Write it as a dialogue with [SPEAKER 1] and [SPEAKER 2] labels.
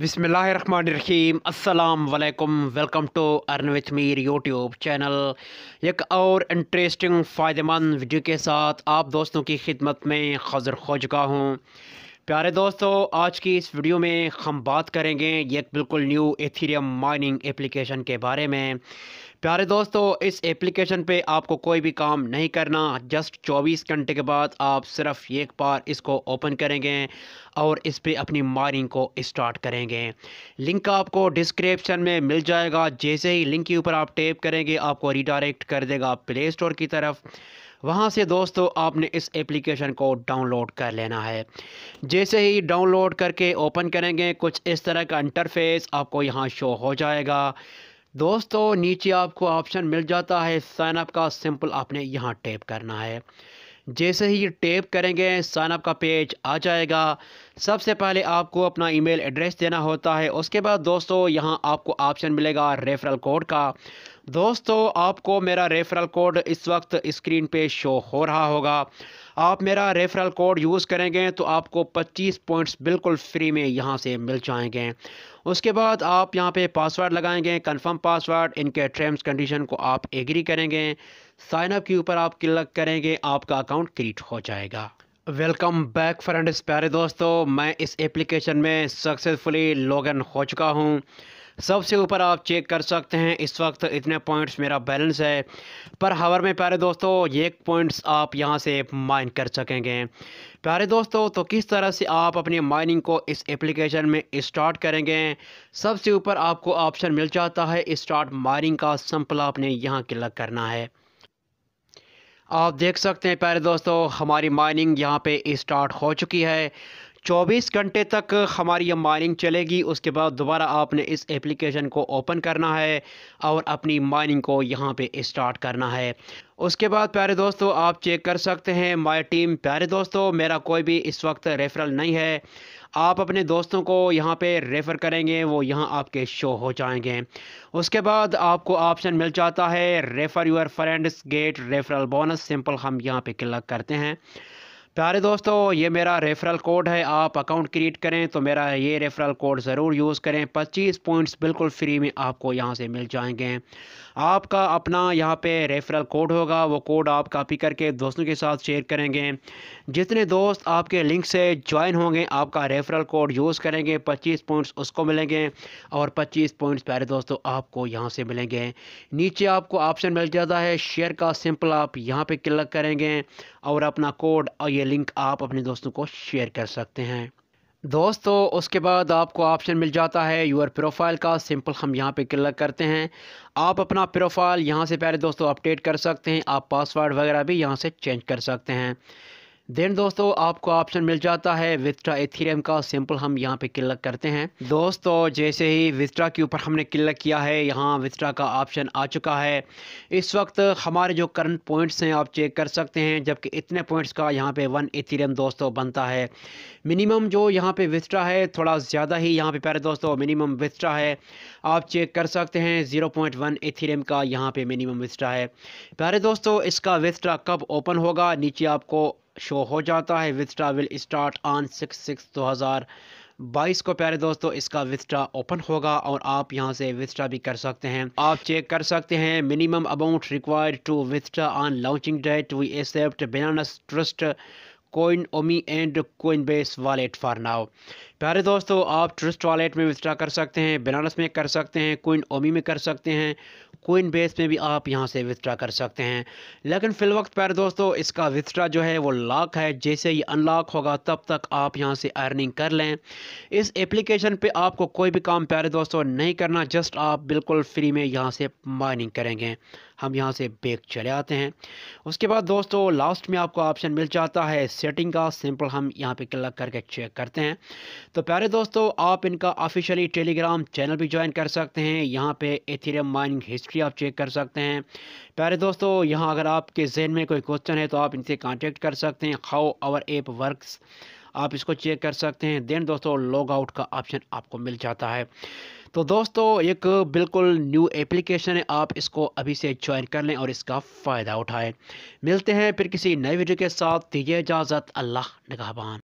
[SPEAKER 1] बिसमीम वालेकुम welcome to earn with Mir YouTube channel एक और इंटरेस्टिंग फ़ायदेमंद वीडियो के साथ आप दोस्तों की खिदमत में हाजिर हो चुका हूँ प्यारे दोस्तों आज की इस वीडियो में हम बात करेंगे एक बिल्कुल न्यू एथीरियम माइनिंग एप्लीकेशन के बारे में प्यारे दोस्तों इस एप्लीकेशन पे आपको कोई भी काम नहीं करना जस्ट 24 घंटे के बाद आप सिर्फ एक बार इसको ओपन करेंगे और इस पर अपनी मारिंग को स्टार्ट करेंगे लिंक आपको डिस्क्रिप्शन में मिल जाएगा जैसे ही लिंक के ऊपर आप टेप करेंगे आपको रिडायरेक्ट कर देगा प्ले स्टोर की तरफ वहाँ से दोस्तों आपने इस एप्लीकेशन को डाउनलोड कर लेना है जैसे ही डाउनलोड करके ओपन करेंगे कुछ इस तरह का इंटरफेस आपको यहाँ शो हो जाएगा दोस्तों नीचे आपको ऑप्शन मिल जाता है साइनअप का सिंपल आपने यहाँ टैप करना है जैसे ही ये टैप करेंगे साइनअप का पेज आ जाएगा सबसे पहले आपको अपना ईमेल एड्रेस देना होता है उसके बाद दोस्तों यहाँ आपको ऑप्शन मिलेगा रेफरल कोड का दोस्तों आपको मेरा रेफरल कोड इस वक्त स्क्रीन पे शो हो रहा होगा आप मेरा रेफरल कोड यूज़ करेंगे तो आपको 25 पॉइंट्स बिल्कुल फ्री में यहाँ से मिल जाएंगे उसके बाद आप यहाँ पे पासवर्ड लगाएंगे कंफर्म पासवर्ड इनके टर्म्स कंडीशन को आप एग्री करेंगे साइनअप के ऊपर आप क्लिक करेंगे आपका अकाउंट क्रिएट हो जाएगा वेलकम बैक फ्रेंड्स प्यारे दोस्तों मैं इस एप्लीकेशन में सक्सेसफुली लॉग इन हो चुका हूँ सबसे ऊपर आप चेक कर सकते हैं इस वक्त इतने पॉइंट्स मेरा बैलेंस है पर हवर में प्यारे दोस्तों ये पॉइंट्स आप यहाँ से माइन कर सकेंगे प्यारे दोस्तों तो किस तरह से आप अपनी माइनिंग को इस एप्लीकेशन में स्टार्ट करेंगे सबसे ऊपर आपको ऑप्शन मिल जाता है स्टार्ट माइनिंग का सैंपल आपने यहाँ क्लिक करना है आप देख सकते हैं प्यारे दोस्तों हमारी माइनिंग यहाँ पे स्टार्ट हो चुकी है 24 घंटे तक हमारी यह माइनिंग चलेगी उसके बाद दोबारा आपने इस एप्लीकेशन को ओपन करना है और अपनी माइनिंग को यहाँ पे स्टार्ट करना है उसके बाद प्यारे दोस्तों आप चेक कर सकते हैं माय टीम प्यारे दोस्तों मेरा कोई भी इस वक्त रेफरल नहीं है आप अपने दोस्तों को यहाँ पे रेफ़र करेंगे वो यहाँ आपके शो हो जाएंगे उसके बाद आपको ऑप्शन मिल जाता है refer your friends get referral bonus simple हम यहाँ पे क्लिक करते हैं प्यारे दोस्तों ये मेरा रेफरल कोड है आप अकाउंट क्रिएट करें तो मेरा ये रेफरल कोड ज़रूर यूज़ करें 25 पॉइंट्स बिल्कुल फ्री में आपको यहाँ से मिल जाएंगे आपका अपना यहाँ पे रेफरल कोड होगा वो कोड आप कॉपी करके दोस्तों के साथ शेयर करेंगे जितने दोस्त आपके लिंक से ज्वाइन होंगे आपका रेफरल कोड यूज़ करेंगे पच्चीस पॉइंट्स उसको मिलेंगे और पच्चीस पॉइंट्स प्यारे दोस्तों आपको यहाँ से मिलेंगे नीचे आपको ऑप्शन मिल जाता है शेयर का सिंपल आप यहाँ पर क्लिक करेंगे और अपना कोड और ये लिंक आप अपने दोस्तों को शेयर कर सकते हैं दोस्तों उसके बाद आपको ऑप्शन मिल जाता है यूर प्रोफाइल का सिंपल हम यहाँ पे क्लिक करते हैं आप अपना प्रोफाइल यहाँ से पहले दोस्तों अपडेट कर सकते हैं आप पासवर्ड वगैरह भी यहाँ से चेंज कर सकते हैं देन दोस्तों आपको ऑप्शन मिल जाता है विस्ट्रा एथीरियम का सिंपल हम यहाँ पे क्लिक करते हैं दोस्तों जैसे ही विस्ट्रा के ऊपर हमने क्लिक किया है यहाँ विस्ट्रा का ऑप्शन आ चुका है इस वक्त हमारे जो करंट पॉइंट्स हैं आप चेक कर सकते हैं जबकि इतने पॉइंट्स का यहाँ पे वन एथीरियम दोस्तों बनता है मिनिमम जो यहाँ पे विस्ट्रा है थोड़ा ज़्यादा ही यहाँ पे प्यारे दोस्तों मिनिमम विस्ट्रा है आप चेक कर सकते हैं ज़ीरो पॉइंट वन एथीरियम का यहाँ पे मिनिमम विस्ट्रा है प्यारे दोस्तों इसका विस्ट्रा कब ओपन होगा नीचे आपको शो हो जाता है Vista will start on six six दो हज़ार बाईस को प्यारे दोस्तों इसका विस्टा ओपन होगा और आप यहां से विस्टा भी कर सकते हैं आप चेक कर सकते हैं minimum amount required to Vista on launching date we accept Binance trust coin omi and Coinbase wallet for now प्यारे दोस्तों आप ट्रस्ट वॉलेट में विस्ट्रा कर सकते हैं बिनानस में कर सकते हैं कोइन ओमी में कर सकते हैं कोइन बेस में भी आप यहां से विस्ट्रा कर सकते हैं लेकिन फ़िलवक्त प्यारे दोस्तों इसका विस्ट्रा जो है वो लॉक है जैसे ही अनलॉक होगा तब तक आप यहां से अर्निंग कर लें इस एप्लीकेशन पे आपको कोई भी काम प्यारे दोस्तों नहीं करना जस्ट आप बिल्कुल फ्री में यहाँ से माइनिंग करेंगे हम यहाँ से बेक चले आते हैं उसके बाद दोस्तों लास्ट में आपको ऑप्शन मिल जाता है सेटिंग का सिंपल हम यहाँ पे क्लिक करके चेक करते हैं तो प्यारे दोस्तों आप इनका ऑफिशियली टेलीग्राम चैनल भी ज्वाइन कर सकते हैं यहाँ पे एथेरियम माइनिंग हिस्ट्री आप चेक कर सकते हैं प्यारे दोस्तों यहाँ अगर आपके जहन में कोई क्वेश्चन है तो आप इनसे कांटेक्ट कर सकते हैं हाउ आवर एप वर्क्स आप इसको चेक कर सकते हैं देन दोस्तों लॉग आउट का ऑप्शन आपको मिल जाता है तो दोस्तों एक बिल्कुल न्यू एप्लीकेशन है आप इसको अभी से ज्वाइन कर लें और इसका फ़ायदा उठाएं मिलते हैं फिर किसी नए वीडियो के साथ दीजिए इजाज़त अल्लाह नगहबान